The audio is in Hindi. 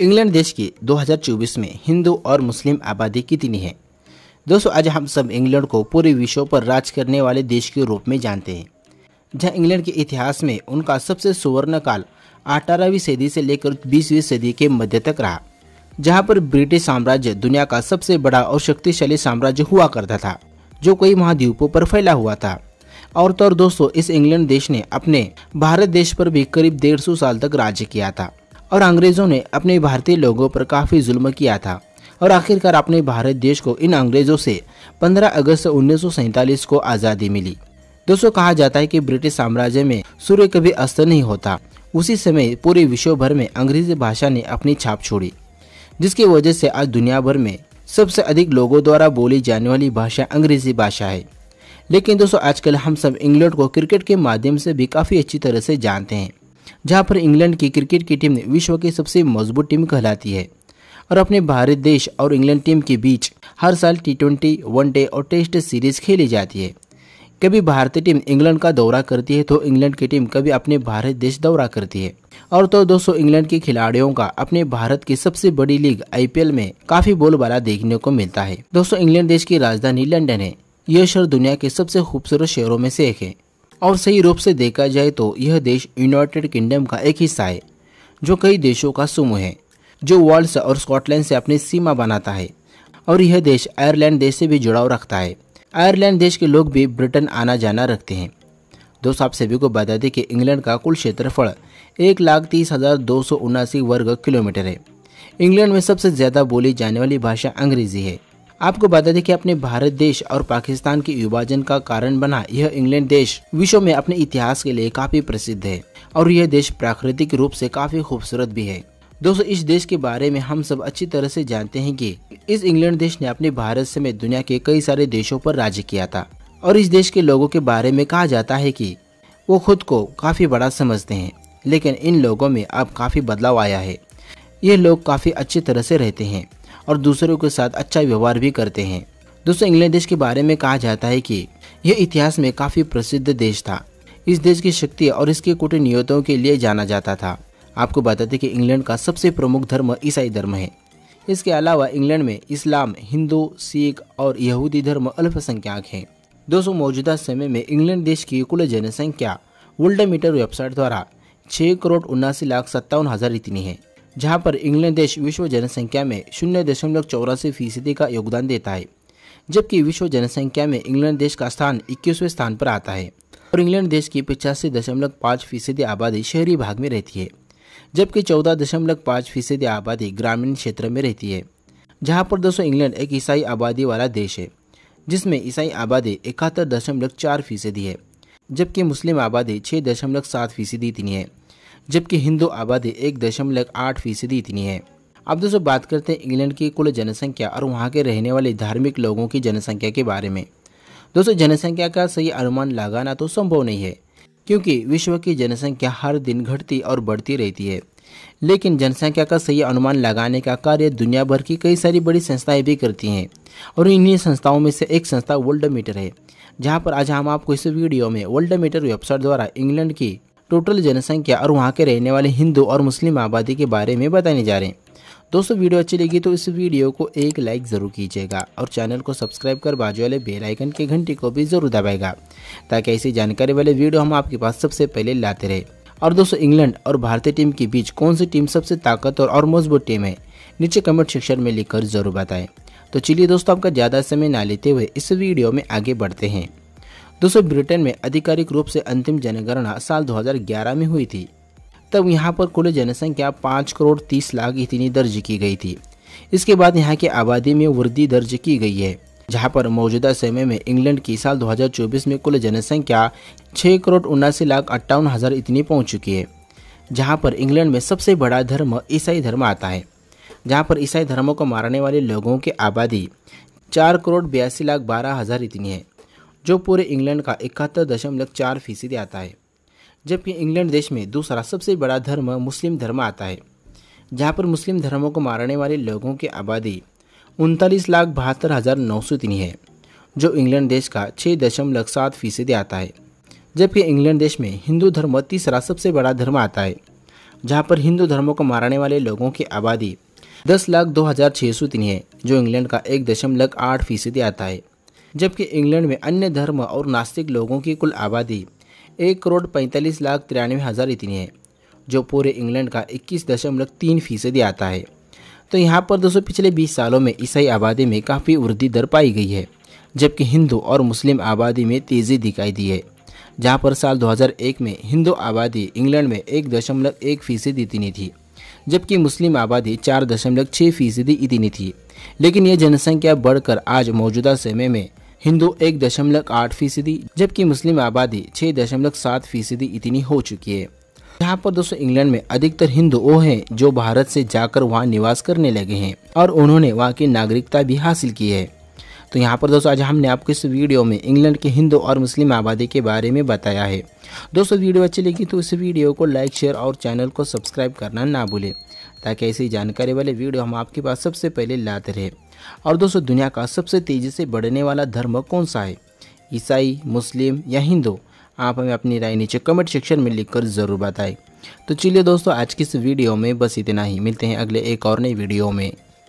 इंग्लैंड देश की 2024 में हिंदू और मुस्लिम आबादी कितनी है दोस्तों आज हम सब इंग्लैंड को पूरे विश्व पर राज करने वाले देश के रूप में जानते हैं जहां इंग्लैंड के इतिहास में उनका सबसे सुवर्ण काल अठारहवीं सदी से लेकर बीसवीं सदी के मध्य तक रहा जहां पर ब्रिटिश साम्राज्य दुनिया का सबसे बड़ा और शक्तिशाली साम्राज्य हुआ करता था जो कई महाद्वीपों पर फैला हुआ था और तो दोस्तों इस इंग्लैंड देश ने अपने भारत देश पर भी करीब डेढ़ साल तक राज्य किया था और अंग्रेज़ों ने अपने भारतीय लोगों पर काफ़ी जुल्म किया था और आखिरकार अपने भारत देश को इन अंग्रेज़ों से 15 अगस्त उन्नीस को आज़ादी मिली दोस्तों कहा जाता है कि ब्रिटिश साम्राज्य में सूर्य कभी अस्त नहीं होता उसी समय पूरे विश्व भर में अंग्रेजी भाषा ने अपनी छाप छोड़ी जिसकी वजह से आज दुनिया भर में सबसे अधिक लोगों द्वारा बोली जाने वाली भाषा अंग्रेजी भाषा है लेकिन दोस्तों आजकल हम सब इंग्लैंड को क्रिकेट के माध्यम से भी काफ़ी अच्छी तरह से जानते हैं जहां पर इंग्लैंड की क्रिकेट की टीम विश्व की सबसे मजबूत टीम कहलाती है और अपने भारत देश और इंग्लैंड टीम के बीच हर साल टी ट्वेंटी वनडे और टेस्ट सीरीज खेली जाती है कभी भारतीय टीम इंग्लैंड का दौरा करती है तो इंग्लैंड की टीम कभी अपने भारत देश दौरा करती है और तो दोस्तों इंग्लैंड के खिलाड़ियों का अपने भारत की सबसे बड़ी लीग आईपीएल में काफी बोलबाला देखने को मिलता है दोस्तों इंग्लैंड देश की राजधानी लंदन है यह शहर दुनिया के सबसे खूबसूरत शहरों में से एक है और सही रूप से देखा जाए तो यह देश यूनाइटेड किंगडम का एक हिस्सा है जो कई देशों का समूह है जो वर्ल्ड और स्कॉटलैंड से अपनी सीमा बनाता है और यह देश आयरलैंड देश से भी जुड़ाव रखता है आयरलैंड देश के लोग भी ब्रिटेन आना जाना रखते हैं दोस्त आप सभी को बता दें कि इंग्लैंड का कुल क्षेत्रफल एक लाख तीस हज़ार दो सौ उनासी वर्ग किलोमीटर है इंग्लैंड में सबसे ज़्यादा बोली जाने वाली भाषा अंग्रेजी है आपको बता दें कि अपने भारत देश और पाकिस्तान के विभाजन का कारण बना यह इंग्लैंड देश विश्व में अपने इतिहास के लिए काफी प्रसिद्ध है और यह देश प्राकृतिक रूप से काफी खूबसूरत भी है दोस्तों इस देश के बारे में हम सब अच्छी तरह से जानते हैं कि इस इंग्लैंड देश ने अपने भारत समेत दुनिया के कई सारे देशों पर राज्य किया था और इस देश के लोगों के बारे में कहा जाता है कि वो खुद को काफ़ी बड़ा समझते हैं लेकिन इन लोगों में अब काफ़ी बदलाव आया है ये लोग काफ़ी अच्छी तरह से रहते हैं और दूसरों के साथ अच्छा व्यवहार भी करते हैं दोस्तों इंग्लैंड देश के बारे में कहा जाता है कि यह इतिहास में काफ़ी प्रसिद्ध देश था इस देश की शक्ति और इसके कूटनीयतों के लिए जाना जाता था आपको बताते कि इंग्लैंड का सबसे प्रमुख धर्म ईसाई धर्म है इसके अलावा इंग्लैंड में इस्लाम हिंदू सिख और यहूदी धर्म अल्पसंख्यक हैं दोस्तों मौजूदा समय में इंग्लैंड देश की कुल जनसंख्या वर्ल्ड मीटर वेबसाइट द्वारा छः करोड़ उन्नासी लाख सत्तावन हज़ार इतनी है जहां पर इंग्लैंड देश विश्व जनसंख्या में शून्य दशमलव चौरासी फीसदी का योगदान देता है जबकि विश्व जनसंख्या में इंग्लैंड देश का स्थान इक्कीसवें स्थान पर आता है और इंग्लैंड देश की पिचासी दशमलव पाँच फीसदी आबादी शहरी भाग में रहती है जबकि चौदह दशमलव पाँच फीसदी आबादी ग्रामीण क्षेत्र में रहती है जहाँ पर दोस्तों इंग्लैंड एक ईसाई आबादी वाला देश है जिसमें ईसाई आबादी इकहत्तर दशमलव चार फीसदी है जबकि मुस्लिम आबादी छः दशमलव सात फीसदी इतनी है जबकि हिंदू आबादी एक दशमलव आठ फीसदी इतनी है अब दोस्तों बात करते हैं इंग्लैंड की कुल जनसंख्या और वहाँ के रहने वाले धार्मिक लोगों की जनसंख्या के बारे में दोस्तों जनसंख्या का सही अनुमान लगाना तो संभव नहीं है क्योंकि विश्व की जनसंख्या हर दिन घटती और बढ़ती रहती है लेकिन जनसंख्या का सही अनुमान लगाने का कार्य दुनिया भर की कई सारी बड़ी संस्थाएं भी करती हैं और इन्हीं संस्थाओं में से एक संस्था वर्ल्ड मीटर है जहां पर आज हम आपको इस वीडियो में वर्ल्ड मीटर वेबसाइट द्वारा इंग्लैंड की टोटल जनसंख्या और वहाँ के रहने वाले हिंदू और मुस्लिम आबादी के बारे में बताने जा रहे हैं दोस्तों वीडियो अच्छी लगी तो इस वीडियो को एक लाइक ज़रूर कीजिएगा और चैनल को सब्सक्राइब कर बाजू वाले बेल आइकन के घंटी को भी ज़रूर दबाएगा ताकि ऐसी जानकारी वाले वीडियो हम आपके पास सबसे पहले लाते रहे और दोस्तों इंग्लैंड और भारतीय टीम के बीच कौन सी टीम सबसे ताकतवर और मजबूत टीम है नीचे कमेंट सेक्शन में लिखकर ज़रूर बताएं तो चलिए दोस्तों आपका ज़्यादा समय ना लेते हुए इस वीडियो में आगे बढ़ते हैं दोस्तों ब्रिटेन में आधिकारिक रूप से अंतिम जनगणना साल 2011 में हुई थी तब यहाँ पर कुल जनसंख्या पाँच करोड़ तीस लाख इतनी दर्ज की गई थी इसके बाद यहाँ की आबादी में वृद्धि दर्ज की गई है जहाँ पर मौजूदा समय में इंग्लैंड की साल 2024 में कुल जनसंख्या छः करोड़ उन्नासी लाख अट्ठावन हज़ार इतनी पहुँच चुकी है जहाँ पर इंग्लैंड में सबसे बड़ा धर्म ईसाई धर्म आता है जहाँ पर ईसाई धर्मों को मारने वाले लोगों की आबादी चार करोड़ बयासी लाख बारह हज़ार इतनी है जो पूरे इंग्लैंड का इकहत्तर दशमलव चार फीसदी आता है जबकि इंग्लैंड देश में दूसरा सबसे बड़ा धर्म मुस्लिम धर्म आता है जहाँ पर मुस्लिम धर्मों को मारने वाले लोगों की आबादी उनतालीस लाख बहत्तर हज़ार नौ सौ तीन है जो इंग्लैंड देश का छः दशमलव सात फीसदी आता है जबकि इंग्लैंड देश में हिंदू धर्म तीसरा सबसे बड़ा धर्म आता है जहाँ पर हिंदू धर्मों को मारने वाले लोगों की आबादी दस लाख दो हज़ार छः सौ तीन है जो इंग्लैंड का एक दशमलव आठ फीसदी आता है जबकि इंग्लैंड में अन्य धर्म और नास्तिक लोगों की कुल आबादी एक करोड़ पैंतालीस लाख तिरानवे हज़ार इतनी है जो पूरे इंग्लैंड का इक्कीस दशमलव तीन फीसदी आता है तो यहाँ पर दोस्तों पिछले 20 सालों में ईसाई आबादी में काफ़ी वृद्धि दर पाई गई है जबकि हिंदू और मुस्लिम आबादी में तेज़ी दिखाई दी है जहाँ पर साल 2001 में हिंदू आबादी इंग्लैंड में एक दशमलव एक फीसदी इतनी थी जबकि मुस्लिम आबादी चार दशमलव छः फीसदी इतनी थी लेकिन यह जनसंख्या बढ़कर आज मौजूदा समय में हिंदू एक दशमलव आठ फीसदी जबकि मुस्लिम आबादी छः दशमलव सात फीसदी इतनी हो चुकी है यहाँ पर दोस्तों इंग्लैंड में अधिकतर हिंदू वो हैं जो भारत से जाकर वहाँ निवास करने लगे हैं और उन्होंने वहाँ की नागरिकता भी हासिल की है तो यहाँ पर दोस्तों आज हमने आपको इस वीडियो में इंग्लैंड के हिंदू और मुस्लिम आबादी के बारे में बताया है दोस्तों वीडियो अच्छी लगी तो इस वीडियो को लाइक शेयर और चैनल को सब्सक्राइब करना ना भूलें ताकि ऐसी जानकारी वाले वीडियो हम आपके पास सबसे पहले लाते रहें और दोस्तों दुनिया का सबसे तेज़ी से बढ़ने वाला धर्म कौन सा है ईसाई मुस्लिम या हिंदू आप हमें अपनी राय नीचे कमेंट सेक्शन में लिखकर ज़रूर बताएं तो चलिए दोस्तों आज की इस वीडियो में बस इतना ही मिलते हैं अगले एक और नई वीडियो में